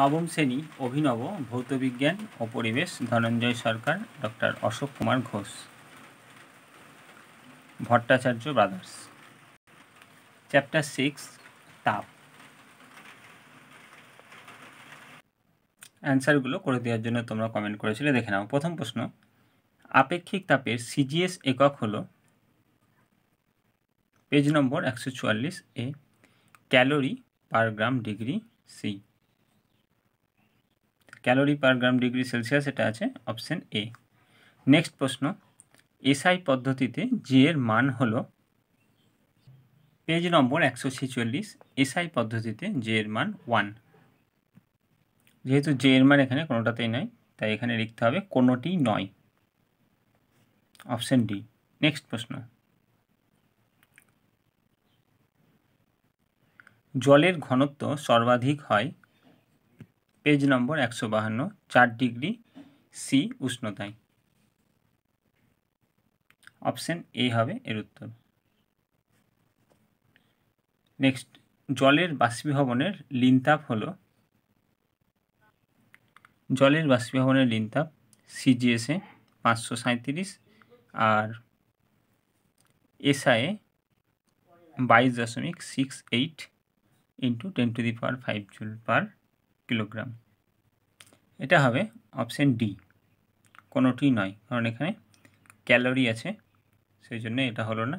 নবম শ্রেণী অভিনব ভৌতবিজ্ঞান ও পরিবেশ Dhananjay Sarkar doctor Ashok Kumar Ghosh Bhattacharya brothers chapter six তাপ অ্যান্সারগুলো করে দেওয়ার জন্য তোমরা কমেন্ট করেছিলে দেখে নাও প্রথম প্রশ্ন আপেক্ষিক তাপের সিজিএস একক হল পেজ নম্বর একশো চুয়াল্লিশ এ calorie per gram degree C calorie per gram degree Celsius এটা আছে অপশান এ নেক্সট প্রশ্ন এসআই পদ্ধতিতে জি এর মান হলো পেজ নম্বর একশো ছেচল্লিশ এসআই পদ্ধতিতে জে এর মান ওয়ান যেহেতু জে এর মান এখানে কোনোটাতেই নয় তাই এখানে লিখতে হবে কোনোটি নয় অপশান ডি নেক্সট প্রশ্ন জলের ঘনত্ব সর্বাধিক হয় পেজ নম্বর একশো বাহান্ন চার ডিগ্রি সি উষ্ণতায় অপশান এ হবে এর উত্তর নেক্সট জলের বাষ্পীভবনের লিনতাপ হল জলের বাষ্পীভবনের লিনতাপ সিজিএসএ পাঁচশো সাঁত্রিশ আর এসআইয়ে বাইশ দশমিক six eight into ten to the power five joule per kilogram এটা হবে অপশান ডি কোনোটি নয় কারণ এখানে ক্যালোরি আছে সেই জন্য এটা হলো না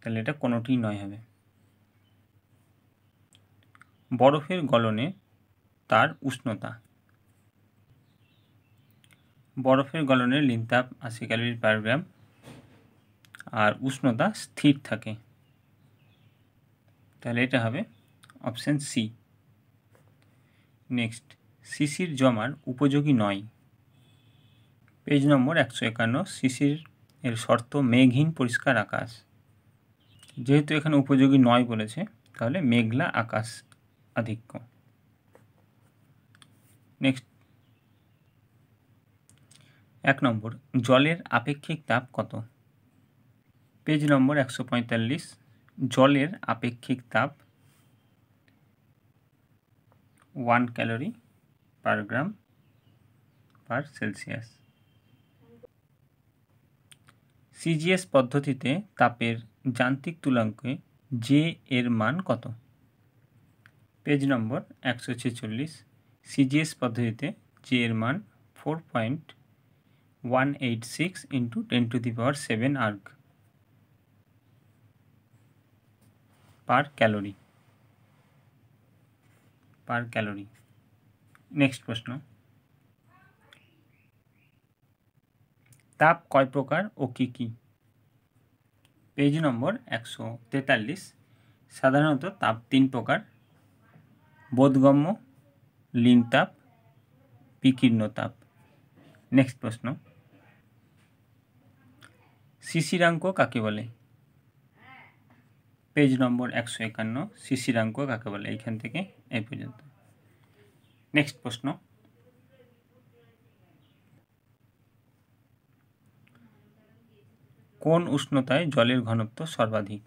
তাহলে এটা কোনোটি নয় হবে বরফের গলনে তার উষ্ণতা বরফের গলনে লিনতাপ আশি ক্যালোরি পার গ্রাম আর উষ্ণতা স্থির থাকে তাহলে এটা হবে অপশান সি নেক্সট সিসির জমার উপযোগী নয় পেজ নম্বর একশো একান্ন সিসির এর শর্ত মেঘহীন পরিষ্কার আকাশ যেহেতু এখানে উপযোগী নয় বলেছে তাহলে মেঘলা আকাশ আধিক্য নেক্সট এক নম্বর জলের আপেক্ষিক তাপ কত পেজ নম্বর একশো পঁয়তাল্লিশ জলের আপেক্ষিক তাপ one calorie per gram per Celsius CGS পদ্ধতিতে তাপের যান্ত্রিক তুলাঙ্কে জে এর মান কত পেজ নম্বর একশো ছেচল্লিশ সিজিএস পদ্ধতিতে জে এর মান four point one eight six into ten to the power seven erg per calorie per calorie next প্রশ্ন তাপ কয় প্রকার ও কী কী পেজ নম্বর একশো তেতাল্লিশ সাধারণত তাপ তিন প্রকার বোধগম্য লিন তাপ বিকীর্ণ তাপ নেক্সট প্রশ্ন শিশিরাঙ্ক কাকে বলে পেজ নম্বর একশো একান্ন শিশিরাঙ্ক কাকে বলে এইখান থেকে এই পর্যন্ত নেক্সট প্রশ্ন কোন উষ্ণতায় জলের ঘনত্ব সর্বাধিক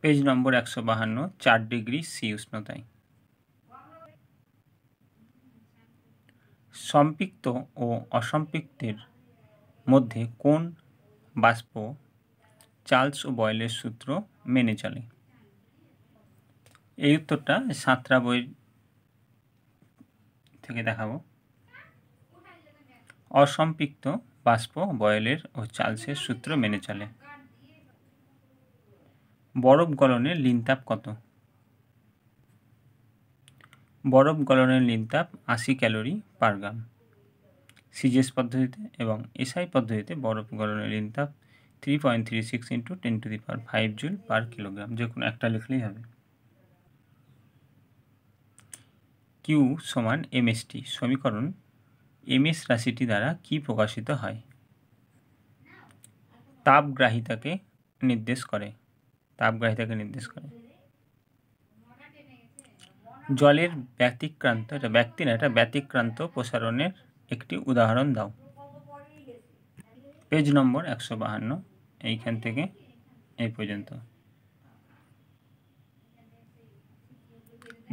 পেজ নম্বর একশো বাহান্ন চার ডিগ্রি সি উষ্ণতায় সম্পৃক্ত ও অসম্পৃক্তের মধ্যে কোন বাষ্প চার্লস ও বয়েলের সূত্র মেনে চলে এই উত্তরটা সাঁতরা বই থেকে দেখাবো অসম্পৃক্ত বাষ্প বয়েলের ও চার্লসের সূত্র মেনে চলে বরফ গলনের লিনতাপ কত বরফ গলনের লিনতাপ আশি ক্যালোরি পার গ্রাম সিজেস পদ্ধতিতে এবং এসআই পদ্ধতিতে বরফ গলনের লিনতাপ three point three six into ten to the power five joule per kilogram যে কোনো একটা লিখলেই হবে কিউ সমান এমএসটি সমীকরণ এমএস রাশিটি দ্বারা কি প্রকাশিত হয় তাপগ্রাহিতাকে নির্দেশ করে তাপগ্রাহিতাকে নির্দেশ করে জলের ব্যতিক্রান্ত এটা ব্যক্তি না এটা ব্যতিক্রান্ত প্রসারণের একটি উদাহরণ দাও পেজ নম্বর একশো বাহান্ন এইখান থেকে এই পর্যন্ত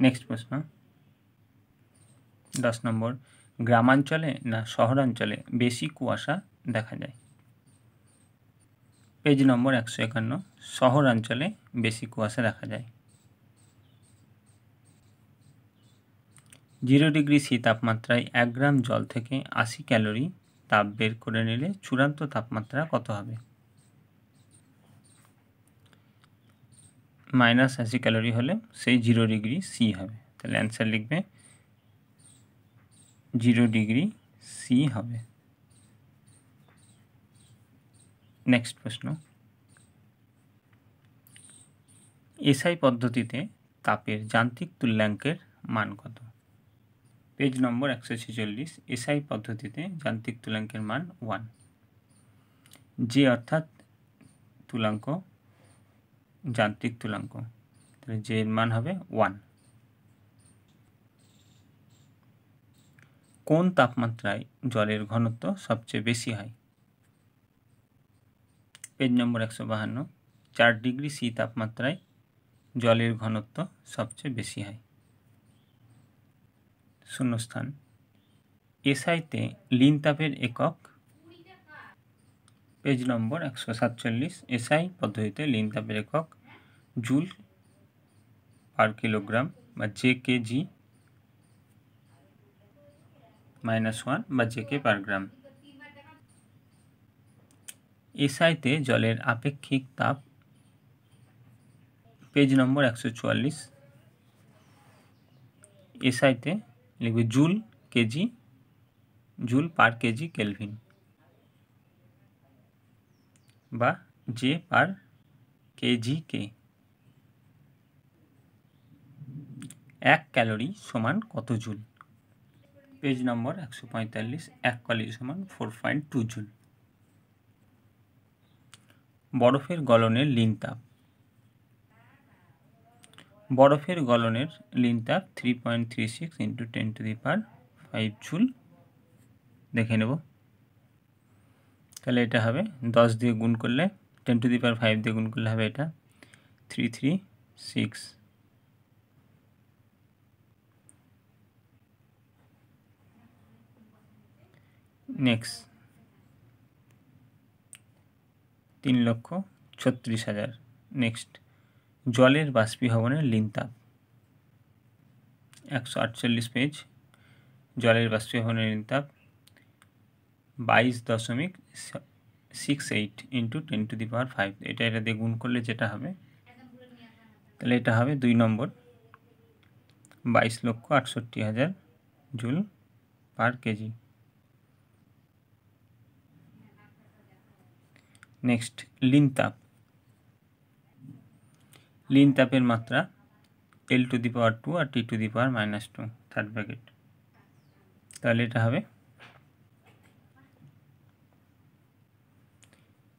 নেক্সট প্রশ্ন দশ নম্বর গ্রামাঞ্চলে না শহরাঞ্চলে বেশি কুয়াশা দেখা যায় পেজ নম্বর একশো একান্ন শহরাঞ্চলে বেশি কুয়াশা দেখা যায় জিরো ডিগ্রি সি তাপমাত্রায় এক গ্রাম জল থেকে আশি ক্যালোরি তাপ বের করে নিলে চূড়ান্ত তাপমাত্রা কত হবে মাইনাস আশি ক্যালোরি হলে সেই জিরো ডিগ্রি সি হবে তাহলে অ্যান্সার লিখবে জিরো ডিগ্রি সি হবে নেক্সট প্রশ্ন এসআই পদ্ধতিতে তাপের যান্ত্রিক তুল্যাঙ্কের মান কত পেজ নম্বর একশো ছেচল্লিশ এসআই পদ্ধতিতে যান্ত্রিক তুলাঙ্কের মান ওয়ান যে অর্থাৎ তুলাঙ্ক যান্ত্রিক তুলাঙ্ক তাহলে জে এর মান হবে ওয়ান কোন তাপমাত্রায় জলের ঘনত্ব সবচেয়ে বেশি হয় পেজ নম্বর একশো বাহান্ন চার ডিগ্রি সি তাপমাত্রায় জলের ঘনত্ব সবচেয়ে বেশি হয় শূন্যস্থান এসআইতে লিন তাপের একক পেজ নম্বর একশো সাতচল্লিশ এসআই পদ্ধতিতে লিন তাপের একক जूल पर किलोग्राम बा J K G minus one বা জেকে পার গ্রাম এসআইতে জলের আপেক্ষিক তাপ পেজ নম্বর একশো চুয়াল্লিশ এসআইতে লিখবে joule KG joule per KG kelvin বা জে পার কেজি কে এক ক্যালোরি সমান কত জুল পেজ নম্বর একশো পঁয়তাল্লিশ এক ক্যালোরি সমান ফোর পয়েন্ট টু জুল বরফের গলনের লিনতাপ বরফের গলনের লিনতাপ three point three six into ten to the power five joule দেখে নেব তাহলে এটা হবে দশ দিয়ে গুণ করলে ten to the power five দিয়ে গুণ করলে হবে এটা থ্রি থ্রি সিক্স নেক্সট তিন লক্ষ ছত্রিশ হাজার নেক্সট জলের বাষ্পীভবনের লিনতাপ একশো আটচল্লিশ পেজ জলের বাষ্পীভবনের লিনতাপ বাইশ দশমিক six eight into ten to the power five এটা এটা দিয়ে গুণ করলে যেটা হবে তাহলে এটা হবে দুই নম্বর বাইশ লক্ষ আটষট্টি হাজার জুল পার কেজি नेक्स्ट लिंटप लिंटपेर মাত্রা l2 to the power 2 আর t to the power -2 third bracket তাহলে এটা হবে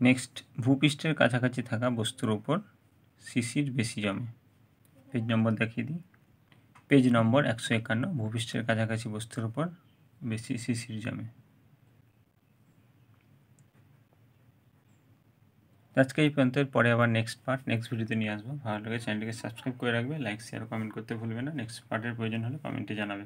नेक्स्ट ভূপিষ্টের কাছাকাছি থাকা বস্তুর উপর সিসির বেশি জমে পেজ নম্বর দেখিয়ে দি পেজ নম্বর 191 ভূপিষ্টের কাছাকাছি বস্তুর উপর বেশি সিসির জমে আজকে এই পর্যন্ত পরে আবার নেক্সট পার্ট নেক্সট ভিডিওতে নিয়ে আসবো ভালো লাগে চ্যানেলটিকে সাবস্ক্রাইব করে রাখবে লাইক শেয়ার কমেন্ট করতে ভুলবে না নেক্সট পার্টের প্রয়োজন হলে কমেন্টে জানাবে